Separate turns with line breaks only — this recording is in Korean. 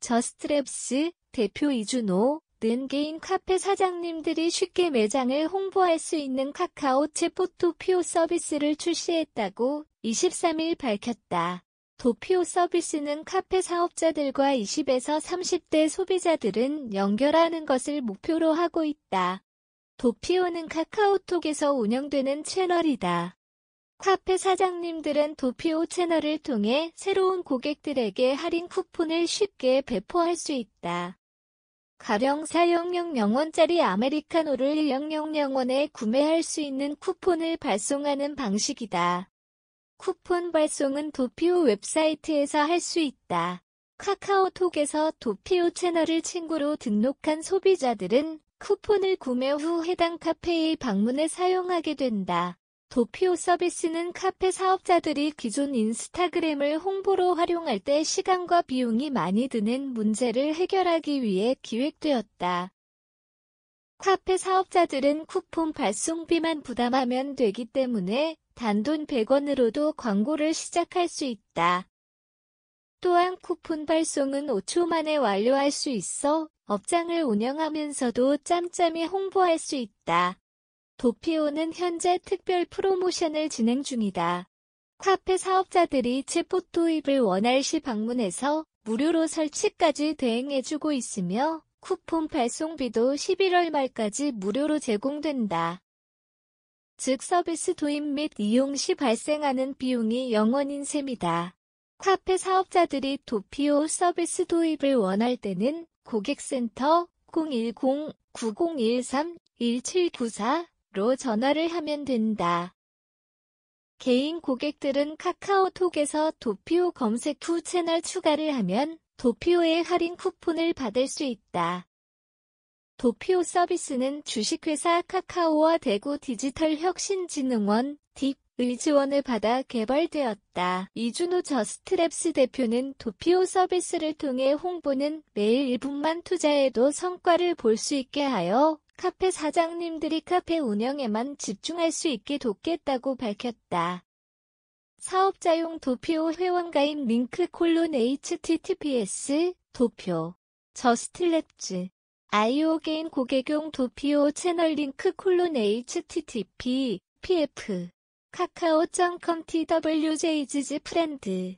저스트랩스, 대표 이준호 는 개인 카페 사장님들이 쉽게 매장을 홍보할 수 있는 카카오 챗포토피오 서비스를 출시했다고 23일 밝혔다. 도피오 서비스는 카페 사업자들과 20에서 30대 소비자들은 연결하는 것을 목표로 하고 있다. 도피오는 카카오톡에서 운영되는 채널이다. 카페 사장님들은 도피오 채널을 통해 새로운 고객들에게 할인 쿠폰을 쉽게 배포할 수 있다. 가령 400명원짜리 아메리카노를 1000원에 구매할 수 있는 쿠폰을 발송하는 방식이다. 쿠폰 발송은 도피오 웹사이트에서 할 수 있다. 카카오톡에서 도피오 채널을 친구로 등록한 소비자들은 쿠폰을 구매 후 해당 카페의 방문에 사용하게 된다. 도피오 서비스는 카페 사업자들이 기존 인스타그램을 홍보로 활용할 때 시간과 비용이 많이 드는 문제를 해결하기 위해 기획되었다. 카페 사업자들은 쿠폰 발송비만 부담하면 되기 때문에 단돈 100원으로도 광고를 시작할 수 있다. 또한 쿠폰 발송은 5초 만에 완료할 수 있어 업장을 운영하면서도 짬짬이 홍보할 수 있다. 도피오는 현재 특별 프로모션을 진행 중이다. 카페 사업자들이 체포 도입을 원할 시 방문해서 무료로 설치까지 대행해주고 있으며 쿠폰 발송비도 11월 말까지 무료로 제공된다. 즉 서비스 도입 및 이용 시 발생하는 비용이 영원인 셈이다. 카페 사업자들이 도피오 서비스 도입을 원할 때는 고객센터 010-9013-1794로 전화를 하면 된다. 개인 고객들은 카카오톡에서 도피오 검색 후 채널 추가를 하면 도피오의 할인 쿠폰을 받을 수 있다. 도피오 서비스는 주식회사 카카오와 대구 디지털혁신진흥원 딥의 지원을 받아 개발되었다. 이준호 저스트랩스 대표는 도피오 서비스를 통해 홍보는 매일 1분만 투자해도 성과를 볼 수 있게 하여 카페 사장님들이 카페 운영에만 집중할 수 있게 돕겠다고 밝혔다. 사업자용 도표 회원가입 링크 콜론 https 도표 저스틸랩즈 아이오게인 고객용 도피오 채널 링크 콜론 http pf 카카오.com twjgg 프렌드